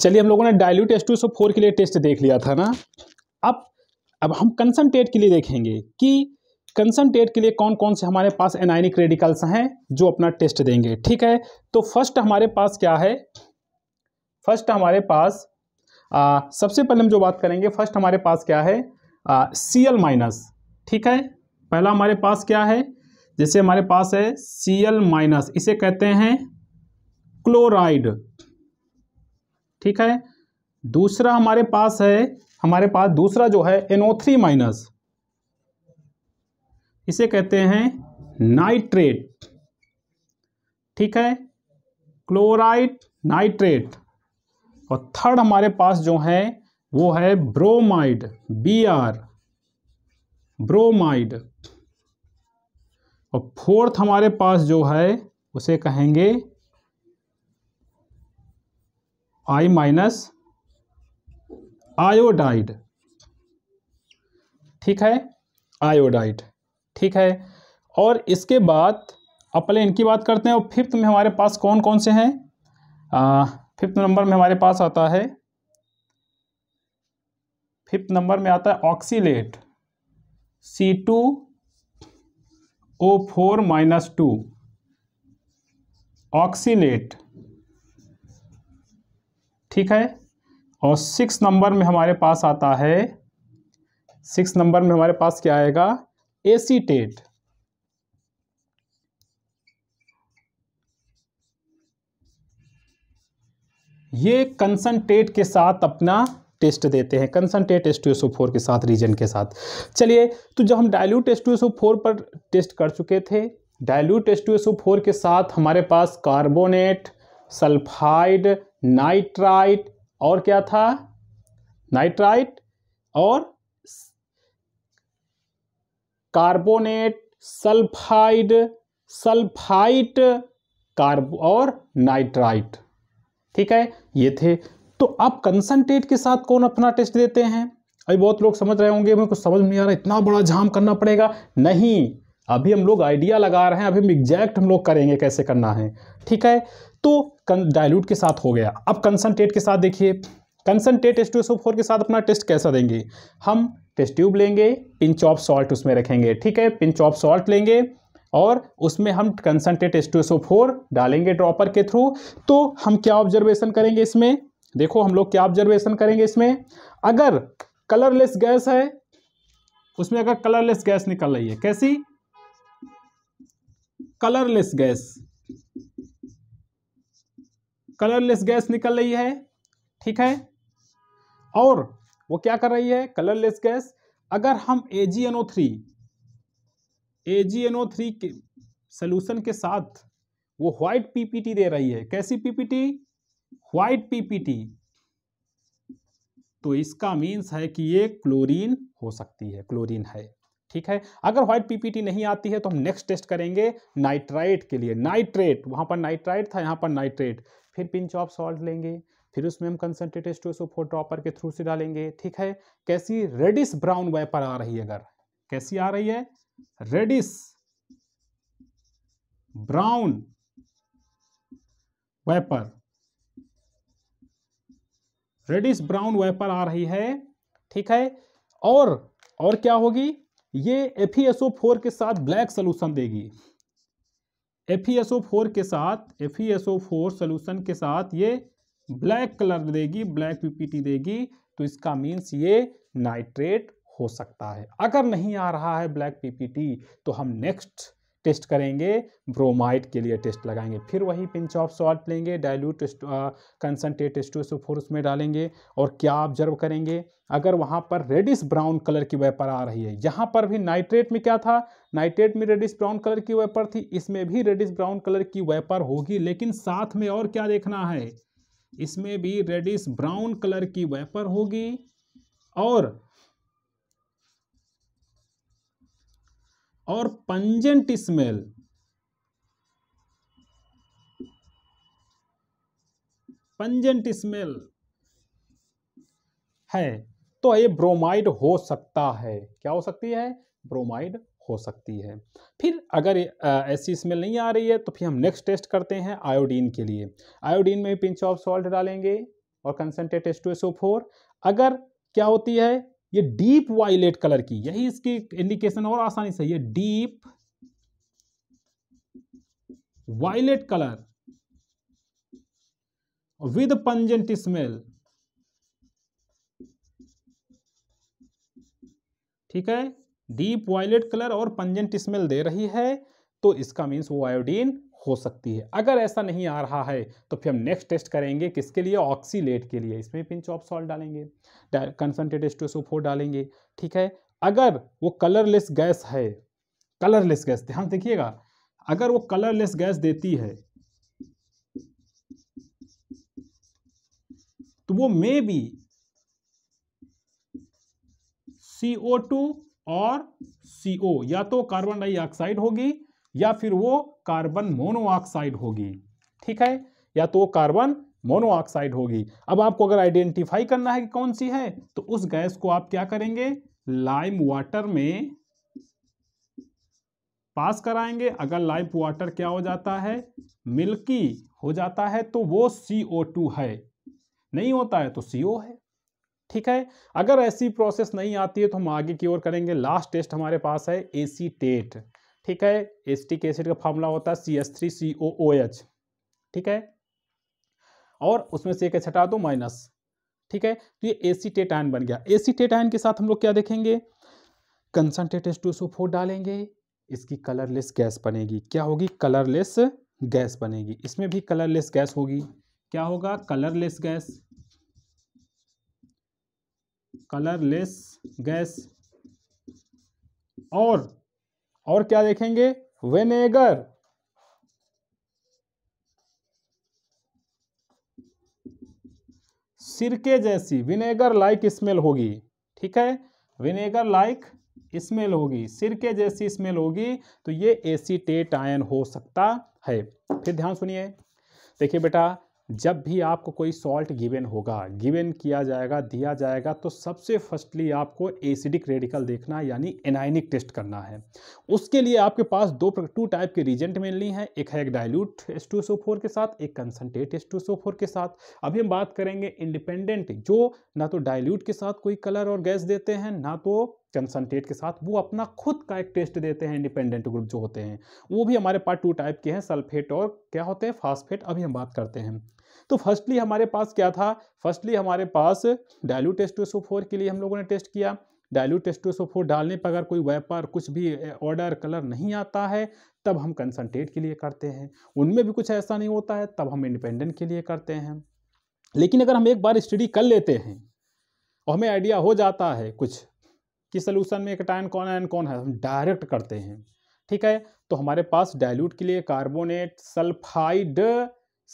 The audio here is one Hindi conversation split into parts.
चलिए हम लोगों ने डायल्यूट एस टू फोर के लिए टेस्ट देख लिया था ना अब अब हम कंसनट्रेट के लिए देखेंगे कि कंसनट्रेट के लिए कौन कौन से हमारे पास एनाइनिक रेडिकल्स हैं जो अपना टेस्ट देंगे ठीक है तो फर्स्ट हमारे पास क्या है फर्स्ट हमारे पास आ, सबसे पहले हम जो बात करेंगे फर्स्ट हमारे पास क्या है सी एल माइनस ठीक है पहला हमारे पास क्या है जैसे हमारे पास है सी एल माइनस इसे कहते हैं क्लोराइड ठीक है दूसरा हमारे पास है हमारे पास दूसरा जो है एनओ थ्री माइनस इसे कहते हैं नाइट्रेट ठीक है क्लोराइड नाइट्रेट और थर्ड हमारे पास जो है वो है ब्रोमाइड बी आर ब्रोमाइड और फोर्थ हमारे पास जो है उसे कहेंगे आई माइनस आयोडाइड ठीक है आयोडाइड ठीक है और इसके बाद अब पहले इनकी बात करते हैं और फिफ्थ में हमारे पास कौन कौन से हैं फिफ्थ नंबर में हमारे पास आता है फिफ्थ नंबर में आता है oxalate C two O four minus two oxalate ठीक है और सिक्स नंबर में हमारे पास आता है सिक्स नंबर में हमारे पास क्या आएगा एसीटेट ये कंसनट्रेट के साथ अपना टेस्ट देते हैं कंसनट्रेट एस फोर के साथ रीजन के साथ चलिए तो जब हम डायल्यूट एस फोर पर टेस्ट कर चुके थे डायल्यूट एस फोर के साथ हमारे पास कार्बोनेट सल्फाइड नाइट्राइट और क्या था नाइट्राइट और कार्बोनेट सल्फाइड सल्फाइट कार्ब और नाइट्राइट ठीक है ये थे तो आप कंसंट्रेट के साथ कौन अपना टेस्ट देते हैं अभी बहुत लोग समझ रहे होंगे मेरे को समझ नहीं आ रहा इतना बड़ा झाम करना पड़ेगा नहीं अभी हम लोग आइडिया लगा रहे हैं अभी हम एग्जैक्ट हम लोग करेंगे कैसे करना है ठीक है तो डायल्यूट के साथ हो गया अब कंसनट्रेट के साथ देखिए कंसनट्रेट एस के साथ अपना टेस्ट कैसा देंगे हम टेस्ट ट्यूब लेंगे पिंच ऑफ सॉल्ट उसमें रखेंगे ठीक है पिंच ऑफ सॉल्ट लेंगे और उसमें हम कंसनट्रेट टू डालेंगे ड्रॉपर के थ्रू तो हम क्या ऑब्जर्वेशन करेंगे इसमें देखो हम लोग क्या ऑब्जर्वेशन करेंगे इसमें अगर कलरलेस गैस है उसमें अगर कलरलेस गैस निकल रही है कैसी कलरलेस गैस कलरलेस गैस निकल रही है ठीक है और वो क्या कर रही है कलरलेस गैस अगर हम A G N O three A G N O three के सोल्यूशन के साथ वो व्हाइट पीपीटी दे रही है कैसी पीपीटी व्हाइट पीपीटी तो इसका मीन्स है कि ये क्लोरीन हो सकती है क्लोरीन है ठीक है अगर व्हाइट पीपीटी नहीं आती है तो हम नेक्स्ट टेस्ट करेंगे नाइट्राइट के लिए नाइट्रेट वहाँ पर नाइट्राइट था यहाँ पर नाइट्रेट फिर पिंच ऑफ सॉल्ट लेंगे फिर उसमें हम कंसनट्रेटेड स्टोसोफोर ड्रॉपर के थ्रू से डालेंगे ठीक है कैसी रेडिस ब्राउन वेपर आ रही है अगर कैसी आ रही है reddish brown vapour reddish brown vapour आ रही है ठीक है और और क्या होगी ये एफ e के साथ ब्लैक सोल्यूशन देगी एफ e के साथ एफ सोल्यूशन e के साथ ये ब्लैक कलर देगी ब्लैक पीपीटी देगी तो इसका मीन्स ये नाइट्रेट हो सकता है अगर नहीं आ रहा है ब्लैक पीपीटी तो हम नेक्स्ट टेस्ट करेंगे ब्रोमाइड के लिए टेस्ट लगाएंगे फिर वही पिंच ऑफ सॉल्ट लेंगे डायलूट कंसनट्रेट एस एस्टोसोफोर उसमें डालेंगे और क्या ऑब्जर्व करेंगे अगर वहाँ पर रेडिस ब्राउन कलर की वेपर आ रही है यहाँ पर भी नाइट्रेट में क्या था नाइट्रेट में रेडिस ब्राउन कलर की वेपर थी इसमें भी रेडिस ब्राउन कलर की वेपर होगी लेकिन साथ में और क्या देखना है इसमें भी रेडिस ब्राउन कलर की वेपर होगी और और पंजेंट स्मेल पंजेंट स्मेल है तो ये ब्रोमाइड हो सकता है क्या हो सकती है ब्रोमाइड हो सकती है फिर अगर ऐसी स्मेल नहीं आ रही है तो फिर हम नेक्स्ट टेस्ट करते हैं आयोडीन के लिए आयोडीन में पिंच ऑफ सॉल्ट डालेंगे और concentrate S two S O four अगर क्या होती है ये डीप वायलेट कलर की यही इसकी इंडिकेशन और आसानी से ये deep violet colour with pungent smell ठीक है डीप वायलेट कलर और पंजेंट स्मेल दे रही है तो इसका मीन्स वो आयोडीन हो सकती है अगर ऐसा नहीं आ रहा है तो फिर हम नेक्स्ट टेस्ट करेंगे किसके लिए ऑक्सीलेट के लिए इसमें पिंच ऑफ सॉल्ट डालेंगे कंसनट्रेटेड एस फोर डालेंगे ठीक है अगर वो कलरलेस गैस है कलरलेस गैस ध्यान देखिएगा अगर वो कलरलेस गैस देती है तो वो मे बी CO2 और CO या तो कार्बन डाइऑक्साइड होगी या फिर वो कार्बन मोनोऑक्साइड होगी ठीक है या तो कार्बन मोनोऑक्साइड होगी अब आपको अगर आइडेंटिफाई करना है कि कौन सी है तो उस गैस को आप क्या करेंगे लाइम वाटर में पास कराएंगे अगर लाइम वाटर क्या हो जाता है मिल्की हो जाता है तो वो सी ओ टू है नहीं होता है तो सी ओ है ठीक है अगर ऐसी प्रोसेस नहीं आती है तो हम आगे की ओर करेंगे लास्ट टेस्ट हमारे पास है एसीटेट ठीक है एसिटिक एसिड का फॉर्मूला होता है C S three C O O H ठीक है और उसमें से एक छटा दो माइनस ठीक है तो ये एसीटेट आयन बन गया एसीटेट आयन के साथ हम लोग क्या देखेंगे concentrate S two so four डालेंगे इसकी कलरलेस गैस बनेगी क्या होगी कलरलेस गैस बनेगी इसमें भी कलरलेस गैस होगी क्या होगा कलरलेस गैस कलरलेस गैस और और क्या देखेंगे विनेगर सिरके जैसी विनेगर लाइक स्मेल होगी ठीक है विनेगर लाइक स्मेल होगी सिरके जैसी स्मेल होगी तो ये एसीटेट आयन हो सकता है फिर ध्यान सुनिए देखिए बेटा जब भी आपको कोई सॉल्ट गिवन होगा गिवन किया जाएगा दिया जाएगा तो सबसे फर्स्टली आपको एसिडिक रेडिकल देखना यानी एनाइनिक टेस्ट करना है उसके लिए आपके पास दो टू टाइप के रीजेंट मिलनी है एक है एक डायल्यूट एस टू फोर के साथ एक कंसनट्रेट एस टू फोर के साथ अभी हम बात करेंगे इंडिपेंडेंट जो ना तो डायल्यूट के साथ कोई कलर और गैस देते हैं ना तो कंसनट्रेट के साथ वो अपना खुद का एक टेस्ट देते हैं इंडिपेंडेंट ग्रुप जो होते हैं वो भी हमारे पास टू टाइप के हैं सल्फेट और क्या होते हैं फास्फेट अभी हम बात करते हैं तो फर्स्टली हमारे पास क्या था फर्स्टली हमारे पास डायलूट एस्टोसोफोर के लिए हम लोगों ने टेस्ट किया डायलूट टेस्टोसोफोर डालने पर अगर कोई वेपर कुछ भी ऑर्डर कलर नहीं आता है तब हम कंसनट्रेट के लिए करते हैं उनमें भी कुछ ऐसा नहीं होता है तब हम इंडिपेंडेंट के लिए करते हैं लेकिन अगर हम एक बार स्टडी कर लेते हैं और हमें आइडिया हो जाता है कुछ कि सोलूशन में एक टाइन कौन आयन कौन है हम डायरेक्ट करते हैं ठीक है तो हमारे पास डायल्यूट के लिए carbonate sulphide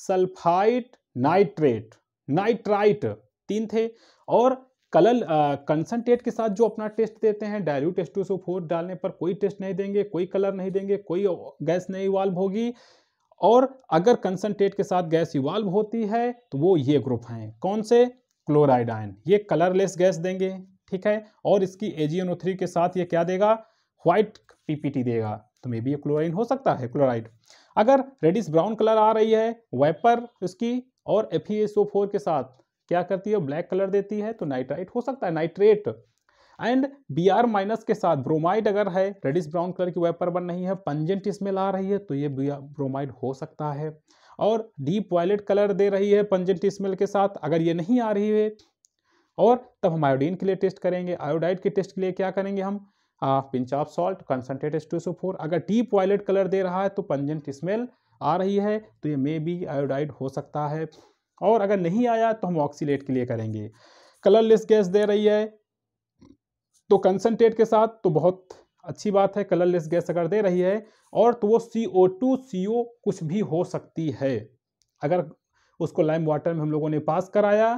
sulphite nitrate nitrite तीन थे और कलल कंसनट्रेट के साथ जो अपना टेस्ट देते हैं डायल्यूट एस टू फोर डालने पर कोई टेस्ट नहीं देंगे कोई कलर नहीं देंगे कोई गैस नहीं इवाल्व होगी और अगर कंसनट्रेट के साथ गैस इवाल्व होती है तो वो ये ग्रुप हैं कौन से क्लोराइड आयन ये कलरलेस गैस देंगे ठीक है और इसकी एजीएनओ थ्री के साथ ये क्या देगा व्हाइट पीपीटी देगा तो मे बी ये क्लोराइन हो सकता है क्लोराइड अगर रेडिस ब्राउन कलर आ रही है वेपर इसकी और एफ फोर e के साथ क्या करती है ब्लैक कलर देती है तो नाइट्राइट हो सकता है nitrate and B R minus के साथ ब्रोमाइड अगर है रेडिस ब्राउन कलर की वेपर बन रही है पंजेंट इसमें ला रही है तो ये ब्रोमाइड हो सकता है और डीप वायलेट कलर दे रही है पंजेंट स्मेल के साथ अगर ये नहीं आ रही है और तब हम आयोडीन के लिए टेस्ट करेंगे आयोडाइड के टेस्ट के लिए क्या करेंगे हम pinch of salt concentrate S two so four अगर डीप वायलेट कलर दे रहा है तो पंजेंट स्मेल आ रही है तो ये मे बी आयोडाइड हो सकता है और अगर नहीं आया तो हम ऑक्सीलेट के लिए करेंगे कलरलेस गैस दे रही है तो कंसनट्रेट के साथ तो बहुत अच्छी बात है कलरलेस गैस अगर दे रही है और तो वो सी ओ टू सी ओ कुछ भी हो सकती है अगर उसको लाइम वाटर में हम लोगों ने पास कराया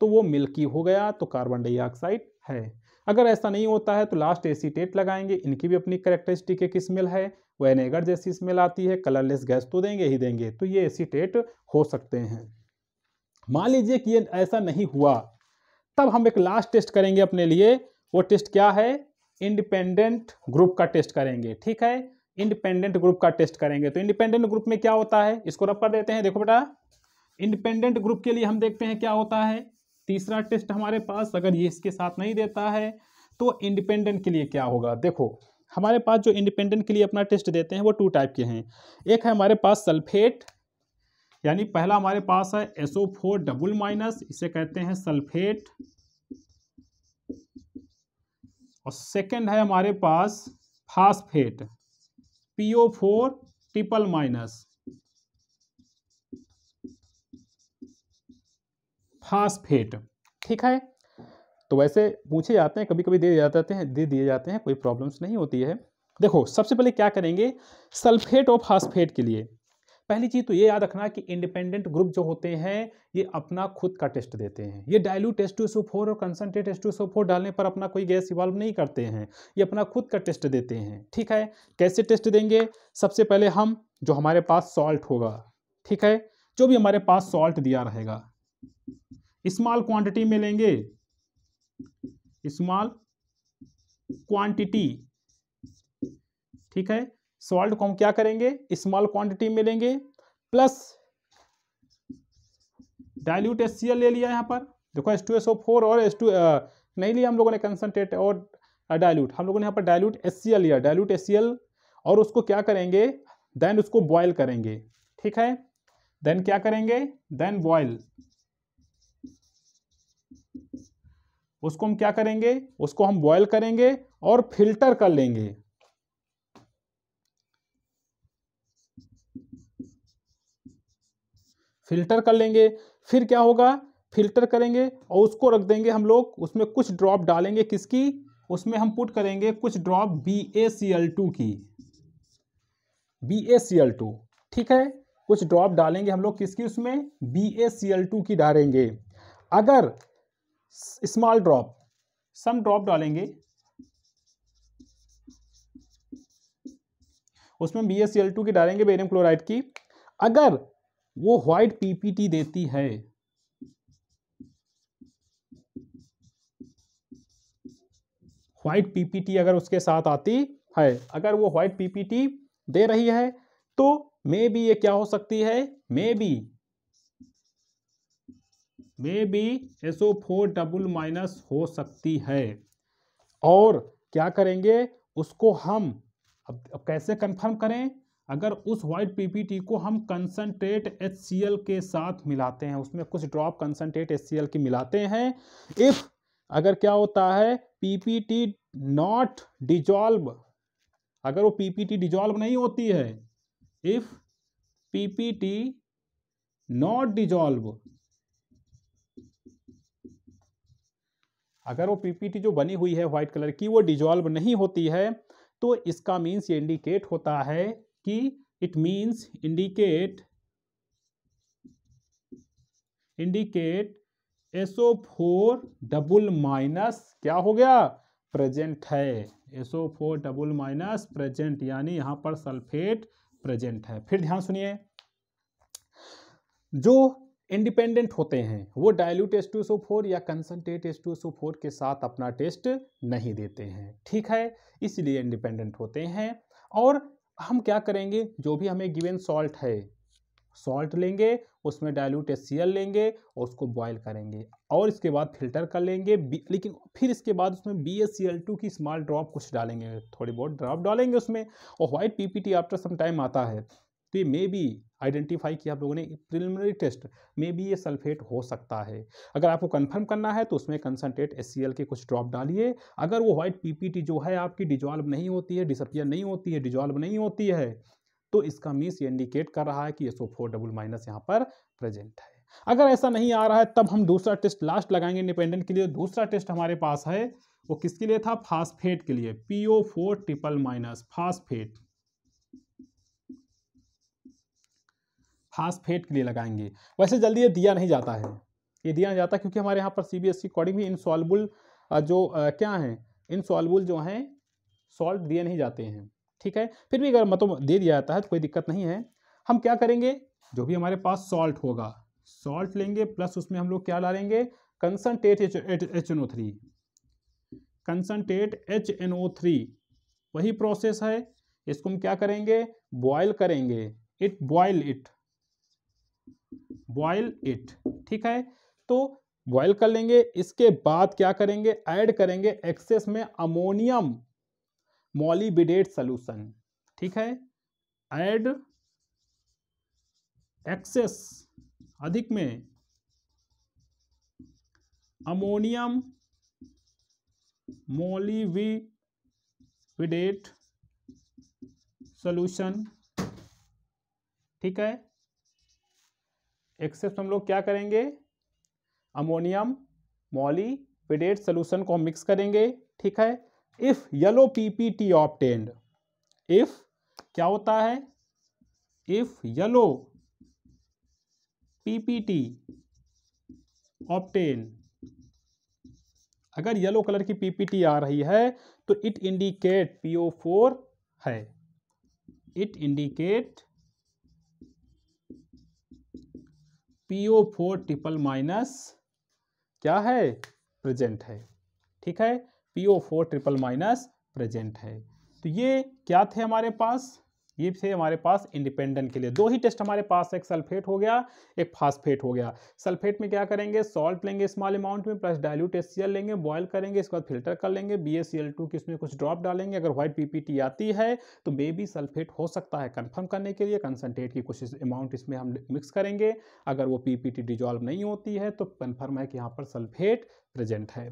तो वो मिल्की हो गया तो कार्बन डाइऑक्साइड है अगर ऐसा नहीं होता है तो लास्ट एसीटेट लगाएंगे इनकी भी अपनी करेक्टरिस्टिक एक स्मेल है एनेगर जैसी स्मेल आती है कलरलेस गैस तो देंगे ही देंगे तो ये एसीटेट हो सकते हैं मान लीजिए कि ये ऐसा नहीं हुआ तब हम एक लास्ट टेस्ट करेंगे अपने लिए वो टेस्ट क्या है इंडिपेंडेंट ग्रुप का टेस्ट करेंगे ठीक है इंडिपेंडेंट ग्रुप का टेस्ट करेंगे तो इंडिपेंडेंट ग्रुप में क्या होता है इसको रब कर देते हैं देखो बेटा इंडिपेंडेंट ग्रुप के लिए हम देखते हैं क्या होता है तीसरा टेस्ट हमारे पास अगर ये इसके साथ नहीं देता है तो इंडिपेंडेंट के लिए क्या होगा देखो हमारे पास जो इंडिपेंडेंट के लिए अपना टेस्ट देते हैं वो टू टाइप के हैं एक है हमारे पास सल्फेट यानी पहला हमारे पास है एसओ फोर डबल माइनस इसे कहते हैं सल्फेट और सेकंड है हमारे पास phosphate PO four triple minus phosphate ठीक है तो वैसे पूछे जाते हैं कभी कभी दे जाते हैं दे दिए जाते हैं कोई प्रॉब्लम्स नहीं होती है देखो सबसे पहले क्या करेंगे सल्फेट और फास्फेट के लिए पहली चीज़ तो ये याद रखना कि इंडिपेंडेंट ग्रुप जो होते हैं ये अपना खुद का टेस्ट देते हैं ये डायलूट एस टू फोर और concentrate S two so four डालने पर अपना कोई गैस इवॉल्व नहीं करते हैं ये अपना खुद का टेस्ट देते हैं ठीक है कैसे टेस्ट देंगे सबसे पहले हम जो हमारे पास सॉल्ट होगा ठीक है जो भी हमारे पास सॉल्ट दिया रहेगा स्मॉल क्वांटिटी में लेंगे स्मॉल क्वांटिटी ठीक है सॉल्ट को हम क्या करेंगे स्मॉल क्वांटिटी में लेंगे प्लस डाइल्यूट एस ले लिया यहां पर देखो S two S O four और एस टू नहीं लिया हम लोगों ने कंसनट्रेट और डाइल्यूट हम लोगों ने यहां पर डाइल्यूट एस लिया डाइल्यूट एस और उसको क्या करेंगे देन उसको बॉयल करेंगे ठीक है देन क्या करेंगे देन बॉयल उसको हम क्या करेंगे उसको हम बॉयल करेंगे और फिल्टर कर लेंगे फिल्टर कर लेंगे फिर क्या होगा फिल्टर करेंगे और उसको रख देंगे हम लोग उसमें कुछ ड्रॉप डालेंगे किसकी उसमें हम पुट करेंगे कुछ drop B A C L two की B A C L two ठीक है कुछ ड्रॉप डालेंगे हम लोग किसकी उसमें B A C L two की डालेंगे अगर स्मॉल ड्रॉप सम ड्रॉप डालेंगे उसमें बी एस एल टू की डालेंगे बेरियम क्लोराइड की अगर वो व्हाइट पीपीटी देती है व्हाइट पीपीटी अगर उसके साथ आती है अगर वो व्हाइट पीपीटी दे रही है तो मे बी ये क्या हो सकती है maybe maybe S O four double minus हो सकती है और क्या करेंगे उसको हम अब, अब कैसे कंफर्म करें अगर उस वाइट पीपीटी को हम कंसनट्रेट एच के साथ मिलाते हैं उसमें कुछ ड्रॉप कंसनट्रेट एच की मिलाते हैं इफ अगर क्या होता है पीपीटी नॉट डिजॉल्व अगर वो पीपीटी डिजॉल्व नहीं होती है इफ पीपीटी नॉट डिजॉल्व अगर वो पीपीटी जो बनी हुई है व्हाइट कलर की वो डिजॉल्व नहीं होती है तो इसका मीन्स ये इंडिकेट होता है कि it means indicate indicate SO four double minus क्या हो गया प्रेजेंट है SO four double minus present यानी यहां पर सल्फेट प्रेजेंट है फिर ध्यान सुनिए जो इंडिपेंडेंट होते हैं वो डायल्यूट एस टू फोर या कंसनट्रेट एस टू फोर के साथ अपना टेस्ट नहीं देते हैं ठीक है इसलिए इंडिपेंडेंट होते हैं और हम क्या करेंगे जो भी हमें गिवन सॉल्ट है सॉल्ट लेंगे उसमें डायलूट एस लेंगे और उसको बॉयल करेंगे और इसके बाद फिल्टर कर लेंगे लेकिन फिर इसके बाद उसमें बी एस की स्मॉल ड्रॉप कुछ डालेंगे थोड़ी बहुत ड्रॉप डालेंगे उसमें और white P after some time आता है तो ये मे बी आइडेंटिफाई किया आप लोगों ने प्रिलिमिनरी टेस्ट में भी ये सल्फेट हो सकता है अगर आपको कंफर्म करना है तो उसमें कंसनट्रेट एस के कुछ ड्रॉप डालिए अगर वो वाइट पीपीटी जो है आपकी डिजॉल्व नहीं होती है डिसअपियर नहीं होती है डिजॉल्व नहीं होती है तो इसका मीन्स ये इंडिकेट कर रहा है कि ओ फोर डबल माइनस यहाँ पर प्रेजेंट है अगर ऐसा नहीं आ रहा है तब हम दूसरा टेस्ट लास्ट लगाएंगे इंडिपेंडेंट के लिए दूसरा टेस्ट हमारे पास है वो किसके लिए था फास्फेट के लिए P O four triple minus phosphate phosphate के लिए लगाएंगे वैसे जल्दी ये दिया नहीं जाता है ये दिया नहीं जाता क्योंकि हमारे यहाँ पर सी बी एस अकॉर्डिंग भी इनसॉल्बुल जो क्या हैं इनसॉल्बुल जो हैं सॉल्ट दिए नहीं जाते हैं ठीक है फिर भी अगर मतलब दे दिया जाता है तो कोई दिक्कत नहीं है हम क्या करेंगे जो भी हमारे पास सॉल्ट होगा सॉल्ट लेंगे प्लस उसमें हम लोग क्या डालेंगे concentrate H N O three concentrate H N O three वही प्रोसेस है इसको हम क्या करेंगे बॉयल करेंगे it boil it boil it ठीक है तो बॉयल कर लेंगे इसके बाद क्या करेंगे ऐड करेंगे एक्सेस में अमोनियम मॉलीबिडेट सोल्यूशन ठीक है ऐड एक्सेस अधिक में अमोनियम मोलिविडेट सोल्यूशन ठीक है एक्सेप्ट हम लोग क्या करेंगे अमोनियम मॉली पेडेट सोल्यूशन को हम मिक्स करेंगे ठीक है if yellow PPT obtained if क्या होता है इफ़ येलो पीपीटी ऑप्टेन अगर येलो कलर की पीपीटी आ रही है तो इट इंडिकेट पीओ फोर है it indicate P O four triple minus क्या है प्रेजेंट है ठीक है P O four triple minus present है तो ये क्या थे हमारे पास ये थे हमारे पास इंडिपेंडेंट के लिए दो ही टेस्ट हमारे पास एक सल्फेट हो गया एक फास्फेट हो गया सल्फेट में क्या करेंगे सॉल्ट लेंगे स्मॉल अमाउंट में प्लस डायलूट एस लेंगे बॉयल करेंगे इसके बाद फिल्टर कर लेंगे बी एस की कुछ ड्रॉप डालेंगे अगर व्हाइट पी आती है तो मे बी सल्फेट हो सकता है कन्फर्म करने के लिए कंसनट्रेट की कुछ अमाउंट इसमें हम मिक्स करेंगे अगर वो पी डिजॉल्व नहीं होती है तो कन्फर्म है कि यहाँ पर सल्फेट प्रेजेंट है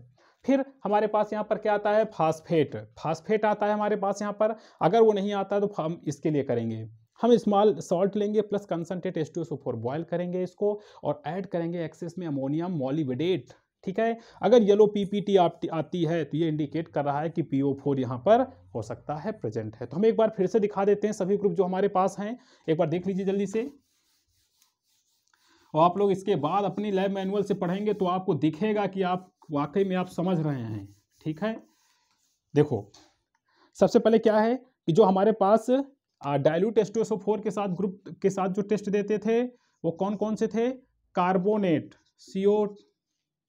फिर हमारे पास यहाँ पर क्या आता है फास्फेट फास्फेट आता है हमारे पास यहाँ पर अगर वो नहीं आता तो हम इसके लिए करेंगे हम स्मॉल सॉल्ट लेंगे plus concentrate S two four boil करेंगे इसको और ऐड करेंगे एक्सेस में अमोनियम मोलिविडेट ठीक है अगर येलो पीपीटी आती है तो ये इंडिकेट कर रहा है कि पीओ फोर यहाँ पर हो सकता है प्रेजेंट है तो हम एक बार फिर से दिखा देते हैं सभी ग्रुप जो हमारे पास हैं एक बार देख लीजिए जल्दी से और आप लोग इसके बाद अपनी लैब मैनुअल से पढ़ेंगे तो आपको दिखेगा कि आप वाकई में आप समझ रहे हैं ठीक है देखो सबसे पहले क्या है कि जो हमारे पास डायलूट एस्टोसोफोर के साथ ग्रुप के साथ जो टेस्ट देते थे वो कौन कौन से थे carbonate C O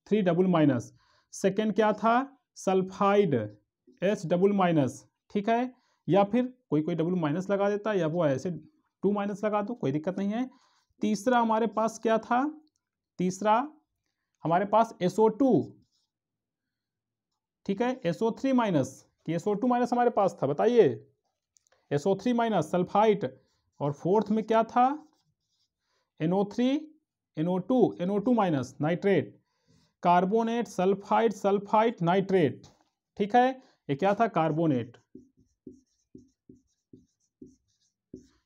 three double minus second क्या था सल्फाइड एस डबल माइनस ठीक है या फिर कोई कोई डबल माइनस लगा देता या वो ऐसे टू माइनस लगा दो कोई दिक्कत नहीं है तीसरा हमारे पास क्या था तीसरा हमारे पास SO2 ठीक है SO3 माइनस कि SO2 माइनस हमारे पास था बताइए SO3 माइनस सल्फाइट और फोर्थ में क्या था NO3 NO2 NO2 minus nitrate carbonate sulphide sulphide nitrate ठीक है ये क्या था कार्बोनेट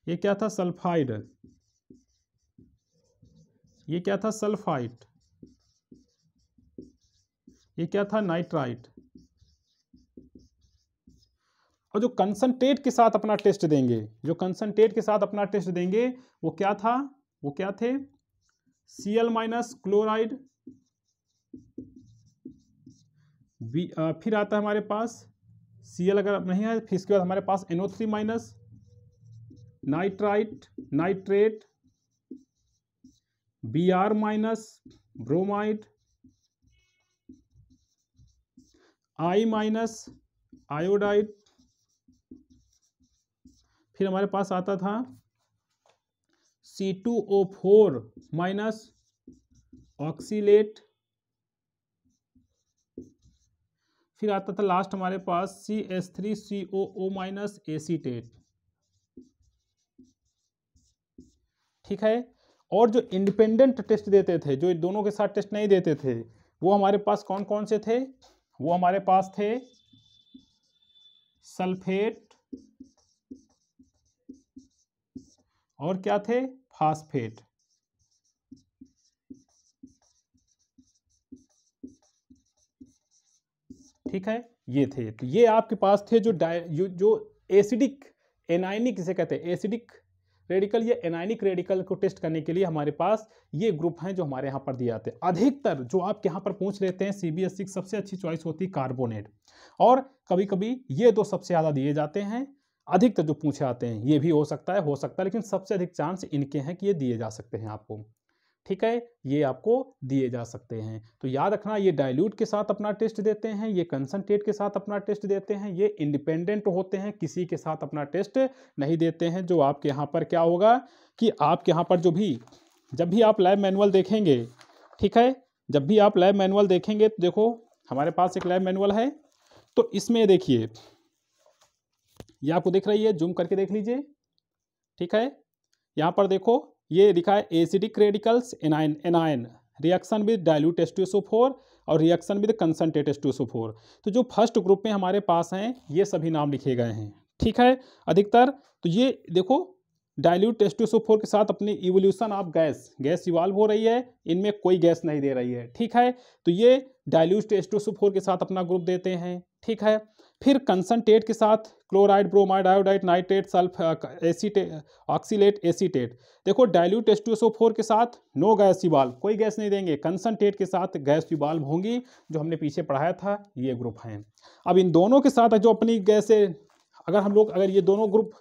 ये क्या था सल्फाइड ये क्या था सल्फाइट ये क्या था नाइट्राइट और जो कंसनट्रेट के साथ अपना टेस्ट देंगे जो कंसनट्रेट के साथ अपना टेस्ट देंगे वो क्या था वो क्या थे सी एल माइनस क्लोराइड फिर आता है हमारे पास सी एल अगर नहीं है फिर इसके बाद हमारे पास NO three minus nitrite nitrate B R minus bromide I minus iodide फिर हमारे पास आता था C two O four minus oxalate फिर आता था लास्ट हमारे पास C S three C O O minus acetate ठीक है और जो इंडिपेंडेंट टेस्ट देते थे जो दोनों के साथ टेस्ट नहीं देते थे वो हमारे पास कौन कौन से थे वो हमारे पास थे सल्फेट और क्या थे फास्फेट ठीक है ये थे तो ये आपके पास थे जो डाय जो एसिडिक एनाइनिक जिसे कहते हैं एसिडिक रेडिकल या एनाइनिक रेडिकल को टेस्ट करने के लिए हमारे पास ये ग्रुप हैं जो हमारे यहाँ पर दिए जाते हैं अधिकतर जो आप यहाँ पर पूछ लेते हैं सी e की सबसे अच्छी चॉइस होती है कार्बोनेट और कभी कभी ये दो सबसे ज़्यादा दिए जाते हैं अधिकतर जो पूछे आते हैं ये भी हो सकता है हो सकता है लेकिन सबसे अधिक चांस इनके हैं कि ये दिए जा सकते हैं आपको ठीक है ये आपको दिए जा सकते हैं तो याद रखना ये डाइल्यूट के साथ अपना टेस्ट देते हैं ये कंसनट्रेट के साथ अपना टेस्ट देते हैं ये इंडिपेंडेंट होते हैं किसी के साथ अपना टेस्ट नहीं देते हैं जो आपके यहाँ पर क्या होगा कि आपके यहाँ पर जो भी जब भी आप लैब मैनुअल देखेंगे ठीक है जब भी आप लैब मैनुअल देखेंगे तो देखो हमारे पास एक लैब मैनुअल है तो इसमें देखिए यह आपको देख रही है जूम करके देख लीजिए ठीक है यहाँ पर देखो ये लिखा है acidic radicals anion anion reaction with dilute S two और reaction with concentrate S two तो जो फर्स्ट ग्रुप में हमारे पास हैं ये सभी नाम लिखे गए हैं ठीक है अधिकतर तो ये देखो डायल्यूट एस टू फोर के साथ अपनी evolution of gas gas evolve हो रही है इनमें कोई गैस नहीं दे रही है ठीक है तो ये डायल्यूट एस टू फोर के साथ अपना ग्रुप देते हैं ठीक है फिर कंसनट्रेट के साथ chloride bromide iodide nitrate sulph acet oxalate acetate देखो डायल्यूट एस टू के साथ नो गैस इवाल्व कोई गैस नहीं देंगे कंसनट्रेट के साथ गैस इवाल्व होंगी जो हमने पीछे पढ़ाया था ये ग्रुप हैं अब इन दोनों के साथ जो अपनी गैसें अगर हम लोग अगर ये दोनों ग्रुप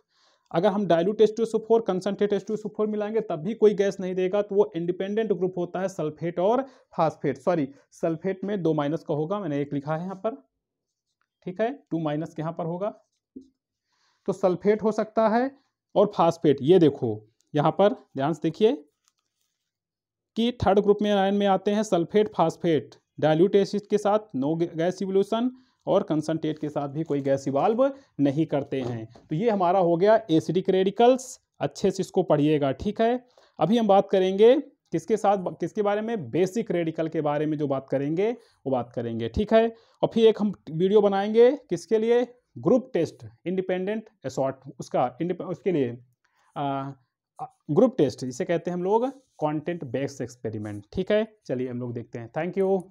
अगर हम dilute S two S four concentrate S two S four मिलाएंगे तब भी कोई गैस नहीं देगा तो वो इंडिपेंडेंट ग्रुप होता है सल्फेट और फास्फेट सॉरी सल्फेट में दो माइनस का होगा मैंने एक लिखा है यहाँ पर ठीक है टू माइनस यहाँ पर होगा तो सल्फेट हो सकता है और फास्फेट ये देखो यहाँ पर ध्यान से देखिए कि थर्ड ग्रुप में आयन में आते हैं सल्फेट फास्फेट डायल्यूट एसिड के साथ नो गैस इवोल्यूशन और कंसनट्रेट के साथ भी कोई गैस इवाल्व नहीं करते हैं तो ये हमारा हो गया एसिडिक रेडिकल्स अच्छे से इसको पढ़िएगा ठीक है अभी हम बात करेंगे किसके साथ किसके बारे में बेसिक रेडिकल के बारे में जो बात करेंगे वो बात करेंगे ठीक है और फिर एक हम वीडियो बनाएंगे किसके लिए ग्रुप टेस्ट इंडिपेंडेंट असॉट उसका उसके लिए ग्रुप टेस्ट जिसे कहते हैं हम लोग कंटेंट बेस्ड एक्सपेरिमेंट ठीक है चलिए हम लोग देखते हैं थैंक यू